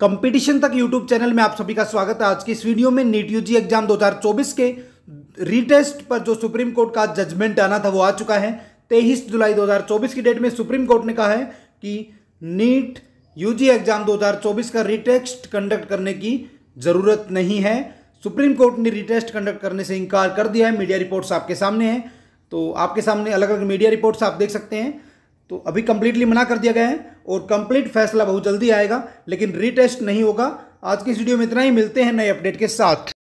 competition तक YouTube channel में आप सभी का स्वागत है आज की इस वीडियो में नीट यूजी एग्जाम 2024 के रीटेस्ट पर जो सुप्रीम कोर्ट का जजमेंट आना था वो आ चुका है 23 जुलाई 2024 की डेट में सुप्रीम कोर्ट ने कहा है कि नीट यूजी एग्जाम 2024 का रीटेस्ट कंडक्ट करने की जरूरत नहीं है सुप्रीम कोर्ट ने रीटेस्ट कंडक्ट करने से इंकार कर दिया है मीडिया रिपोर्ट्स आपके सामने हैं तो आपके सामने अलग अलग मीडिया रिपोर्ट्स आप देख सकते हैं तो अभी कंप्लीटली मना कर दिया गया है और कंप्लीट फैसला बहुत जल्दी आएगा लेकिन रीटेस्ट नहीं होगा आज की इस वीडियो में इतना ही मिलते हैं नए अपडेट के साथ